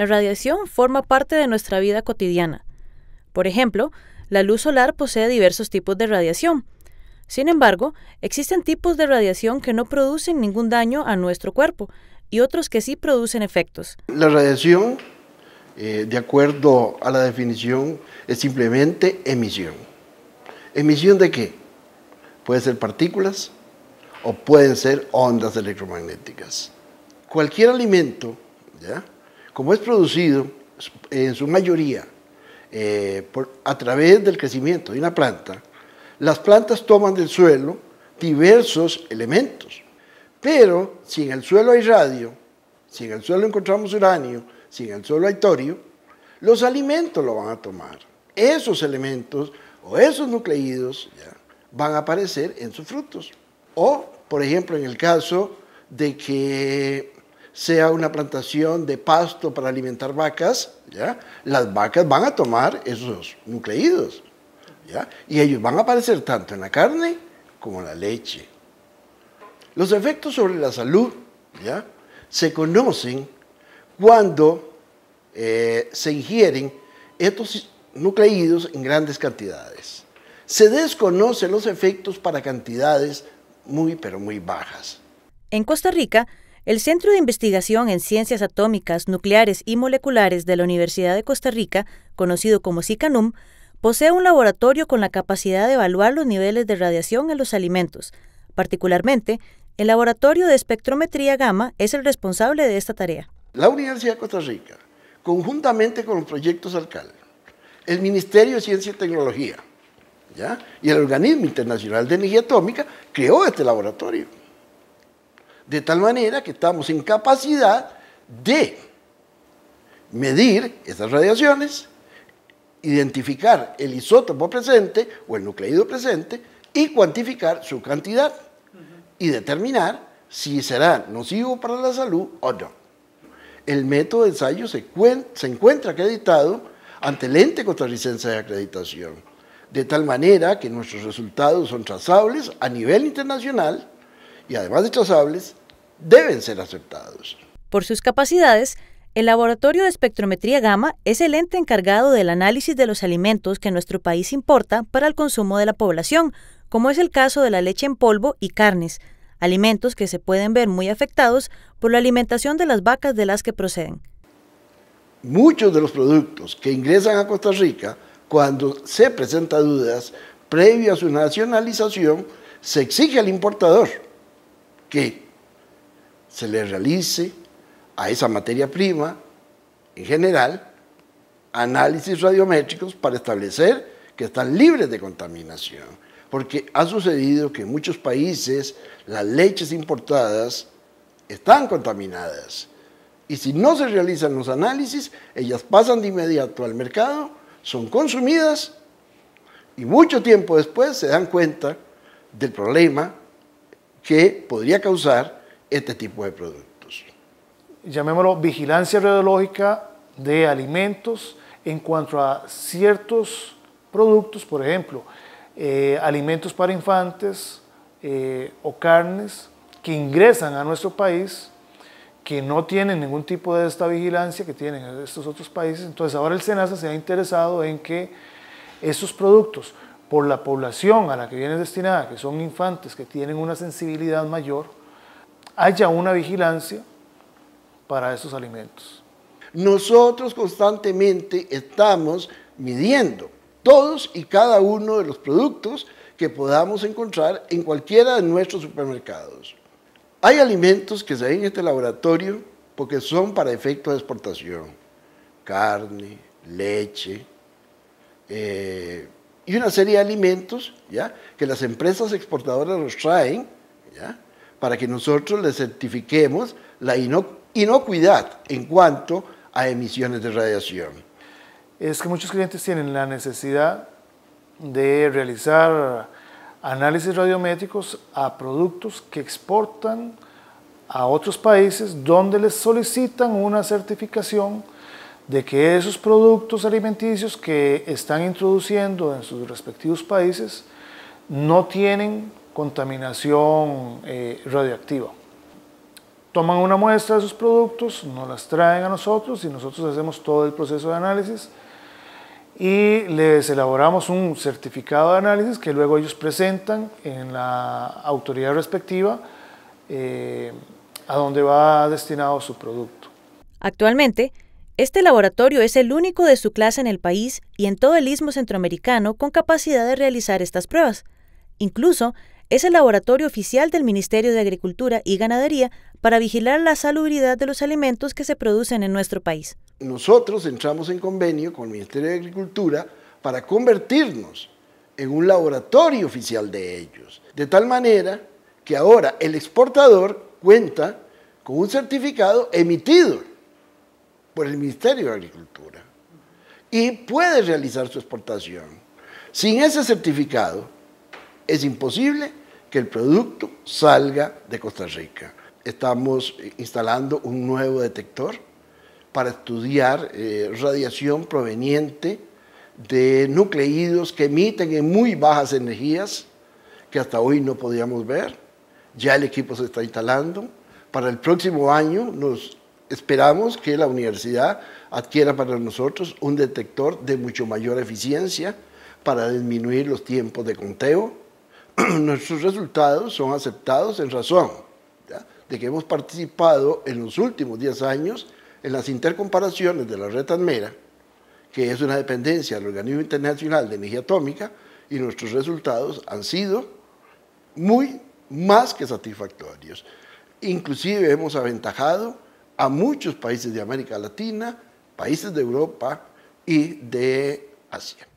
La radiación forma parte de nuestra vida cotidiana. Por ejemplo, la luz solar posee diversos tipos de radiación. Sin embargo, existen tipos de radiación que no producen ningún daño a nuestro cuerpo y otros que sí producen efectos. La radiación, eh, de acuerdo a la definición, es simplemente emisión. ¿Emisión de qué? Puede ser partículas o pueden ser ondas electromagnéticas. Cualquier alimento, ¿ya? como es producido en su mayoría eh, a través del crecimiento de una planta, las plantas toman del suelo diversos elementos. Pero si en el suelo hay radio, si en el suelo encontramos uranio, si en el suelo hay torio, los alimentos lo van a tomar. Esos elementos o esos nucleídos van a aparecer en sus frutos. O, por ejemplo, en el caso de que sea una plantación de pasto para alimentar vacas, ¿ya? las vacas van a tomar esos nucleídos. ¿ya? Y ellos van a aparecer tanto en la carne como en la leche. Los efectos sobre la salud ¿ya? se conocen cuando eh, se ingieren estos nucleídos en grandes cantidades. Se desconocen los efectos para cantidades muy, pero muy bajas. En Costa Rica, el Centro de Investigación en Ciencias Atómicas, Nucleares y Moleculares de la Universidad de Costa Rica, conocido como CICANUM, posee un laboratorio con la capacidad de evaluar los niveles de radiación en los alimentos. Particularmente, el Laboratorio de Espectrometría Gamma es el responsable de esta tarea. La Universidad de Costa Rica, conjuntamente con los proyectos alcaldes, el Ministerio de Ciencia y Tecnología y el Organismo Internacional de Energía Atómica, creó este laboratorio de tal manera que estamos en capacidad de medir esas radiaciones, identificar el isótopo presente o el nucleído presente y cuantificar su cantidad y determinar si será nocivo para la salud o no. El método de ensayo se, encuentra acreditado ante el ente Licencia de acreditación, de tal manera que nuestros resultados son trazables a nivel internacional y además de trazables, deben ser aceptados. Por sus capacidades, el Laboratorio de Espectrometría Gamma es el ente encargado del análisis de los alimentos que nuestro país importa para el consumo de la población, como es el caso de la leche en polvo y carnes, alimentos que se pueden ver muy afectados por la alimentación de las vacas de las que proceden. Muchos de los productos que ingresan a Costa Rica, cuando se presentan dudas previo a su nacionalización, se exige al importador que se le realice a esa materia prima, en general, análisis radiométricos para establecer que están libres de contaminación. Porque ha sucedido que en muchos países las leches importadas están contaminadas. Y si no se realizan los análisis, ellas pasan de inmediato al mercado, son consumidas y mucho tiempo después se dan cuenta del problema que podría causar este tipo de productos. Llamémoslo vigilancia radiológica de alimentos en cuanto a ciertos productos, por ejemplo, eh, alimentos para infantes eh, o carnes que ingresan a nuestro país, que no tienen ningún tipo de esta vigilancia que tienen estos otros países. Entonces ahora el SENASA se ha interesado en que esos productos, por la población a la que viene destinada, que son infantes, que tienen una sensibilidad mayor, haya una vigilancia para esos alimentos. Nosotros constantemente estamos midiendo todos y cada uno de los productos que podamos encontrar en cualquiera de nuestros supermercados. Hay alimentos que se ven en este laboratorio porque son para efecto de exportación. Carne, leche eh, y una serie de alimentos ¿ya? que las empresas exportadoras los traen ¿ya? para que nosotros les certifiquemos la inocuidad en cuanto a emisiones de radiación. Es que muchos clientes tienen la necesidad de realizar análisis radiométricos a productos que exportan a otros países donde les solicitan una certificación de que esos productos alimenticios que están introduciendo en sus respectivos países no tienen contaminación eh, radioactiva. Toman una muestra de sus productos, nos las traen a nosotros y nosotros hacemos todo el proceso de análisis y les elaboramos un certificado de análisis que luego ellos presentan en la autoridad respectiva eh, a donde va destinado su producto. Actualmente, este laboratorio es el único de su clase en el país y en todo el istmo centroamericano con capacidad de realizar estas pruebas. Incluso, es el laboratorio oficial del Ministerio de Agricultura y Ganadería para vigilar la salubridad de los alimentos que se producen en nuestro país. Nosotros entramos en convenio con el Ministerio de Agricultura para convertirnos en un laboratorio oficial de ellos, de tal manera que ahora el exportador cuenta con un certificado emitido por el Ministerio de Agricultura y puede realizar su exportación. Sin ese certificado es imposible que el producto salga de Costa Rica. Estamos instalando un nuevo detector para estudiar eh, radiación proveniente de nucleídos que emiten en muy bajas energías que hasta hoy no podíamos ver. Ya el equipo se está instalando. Para el próximo año nos esperamos que la universidad adquiera para nosotros un detector de mucho mayor eficiencia para disminuir los tiempos de conteo nuestros resultados son aceptados en razón de que hemos participado en los últimos 10 años en las intercomparaciones de la red Atmera, que es una dependencia del Organismo Internacional de Energía Atómica, y nuestros resultados han sido muy más que satisfactorios. Inclusive hemos aventajado a muchos países de América Latina, países de Europa y de Asia.